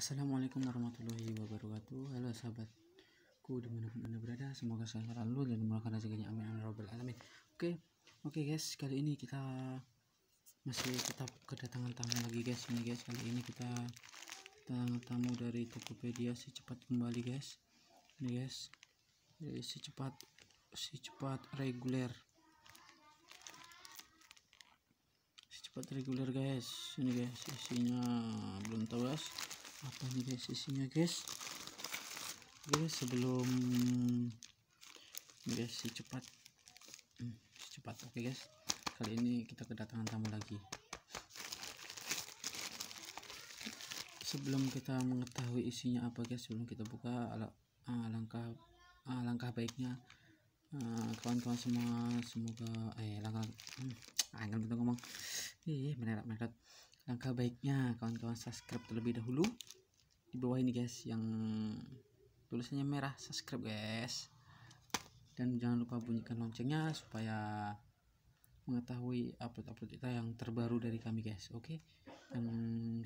Assalamualaikum warahmatullahi wabarakatuh Halo sahabatku dimanapun anda berada Semoga sehat selalu dan dimulakan rezekinya Amin Amin ya Robbal Alamin Oke okay. Oke okay guys kali ini kita Masih tetap kedatangan tamu lagi guys Ini guys kali ini kita Kedatangan tamu dari Tokopedia si cepat kembali guys Ini guys Dari si cepat reguler Si cepat reguler guys Ini guys isinya belum tahu guys apa nih guys isinya guys hmm, oke sebelum guys si cepat hmm, si cepat oke okay, guys kali ini kita kedatangan tamu lagi sebelum kita mengetahui isinya apa guys sebelum kita buka ala, uh, langkah uh, langkah baiknya ah, kawan-kawan uh, semua semoga eh langkah hmm, ngomong ih menerat menerat Langkah baiknya kawan-kawan subscribe terlebih dahulu di bawah ini guys yang tulisannya merah subscribe guys. Dan jangan lupa bunyikan loncengnya supaya mengetahui upload-upload kita yang terbaru dari kami guys. Oke. Okay? Yang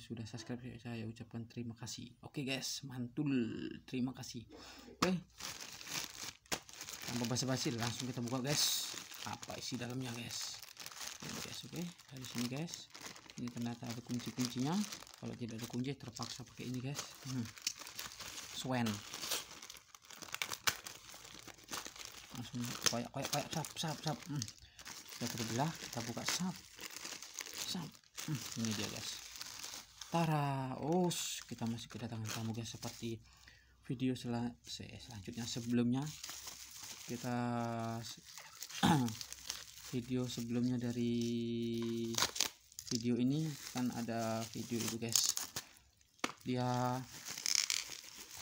sudah subscribe saya ucapkan terima kasih. Oke okay, guys, mantul. Terima kasih. Oke. Okay. Tanpa basa-basi langsung kita buka guys. Apa isi dalamnya guys? guys, oke. Okay. Dari sini guys ini ternyata ada kunci-kuncinya kalau tidak ada kunci terpaksa pakai ini guys hmm. swen langsung koyak koyak koyak sap sap sap hmm. kita terbelah kita buka sap sap hmm. ini dia guys tara oh kita masih kedatangan tamu guys seperti video sel selanjutnya sebelumnya kita video sebelumnya dari video ini kan ada video itu guys dia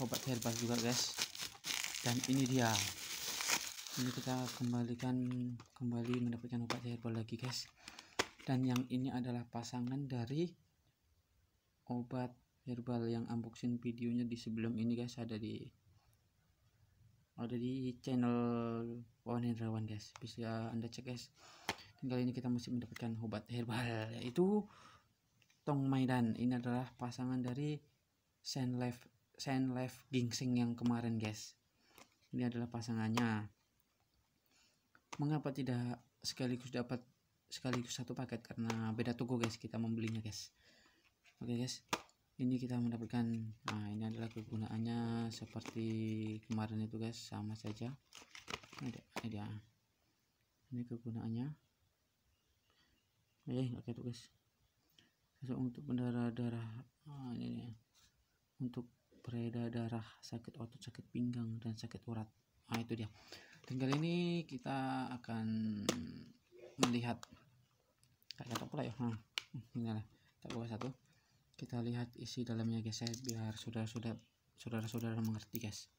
obat herbal juga guys dan ini dia ini kita kembalikan kembali mendapatkan obat herbal lagi guys dan yang ini adalah pasangan dari obat herbal yang unboxing videonya di sebelum ini guys ada di ada di channel Wawan Hendrawan guys bisa anda cek guys tinggal ini kita mesti mendapatkan obat herbal yaitu Tong Maidan ini adalah pasangan dari Sand Life Gingseng yang kemarin guys ini adalah pasangannya mengapa tidak sekaligus dapat sekaligus satu paket karena beda toko guys kita membelinya guys oke okay, guys ini kita mendapatkan nah ini adalah kegunaannya seperti kemarin itu guys sama saja ini dia ini kegunaannya eh oke tuh guys untuk pendarah darah ah, ini nih. untuk pereda darah sakit otot sakit pinggang dan sakit urat nah itu dia tinggal ini kita akan melihat kayak apa pula ya nah, ini lah tak bawa satu kita lihat isi dalamnya guys ya biar saudara-saudara saudara-saudara mengerti guys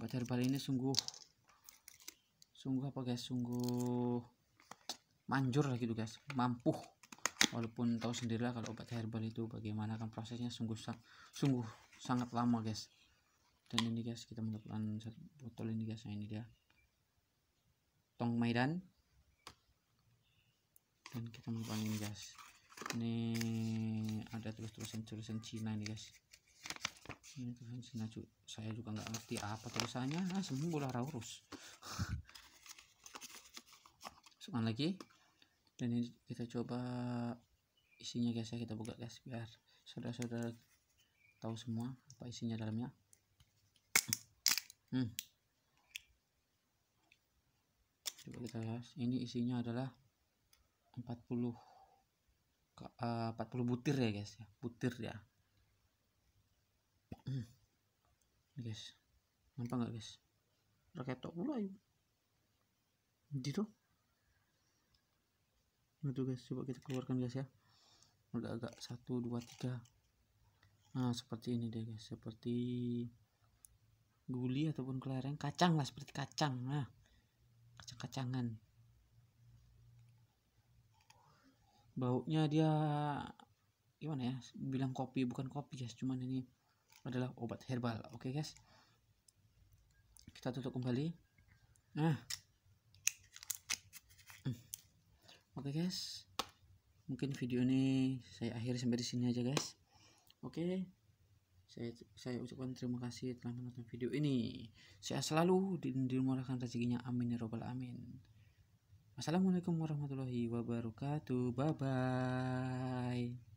obat herbal ini sungguh sungguh apa guys sungguh manjur lagi gitu guys mampu walaupun tahu sendirilah kalau obat herbal itu bagaimana kan prosesnya sungguh sungguh sangat lama guys dan ini guys kita mendapatkan satu botol ini guys nah, ini dia tong Maidan dan kita mendapatkan ini guys ini ada tulis-tulisan tulisan Cina ini guys ini tulisan Cina cu saya juga nggak ngerti apa tulisannya nah semua lah urus sekarang lagi dan ini kita coba isinya guys ya kita buka guys biar saudara-saudara tahu semua apa isinya dalamnya hmm. coba kita lihat ini isinya adalah 40 uh, 40 butir ya guys ya butir ya hmm. guys nampak nggak guys rakyat pula yuk gitu nah tuh guys coba kita keluarkan guys ya udah agak satu dua tiga nah seperti ini deh guys seperti guli ataupun kelereng kacang lah seperti kacang nah kacang-kacangan baunya dia gimana ya bilang kopi bukan kopi guys cuman ini adalah obat herbal oke okay, guys kita tutup kembali nah oke okay, guys mungkin video ini saya akhiri sampai di sini aja guys oke okay. saya saya ucapkan terima kasih telah menonton video ini saya selalu dimurahkan rezekinya amin ya robbal amin assalamualaikum warahmatullahi wabarakatuh bye bye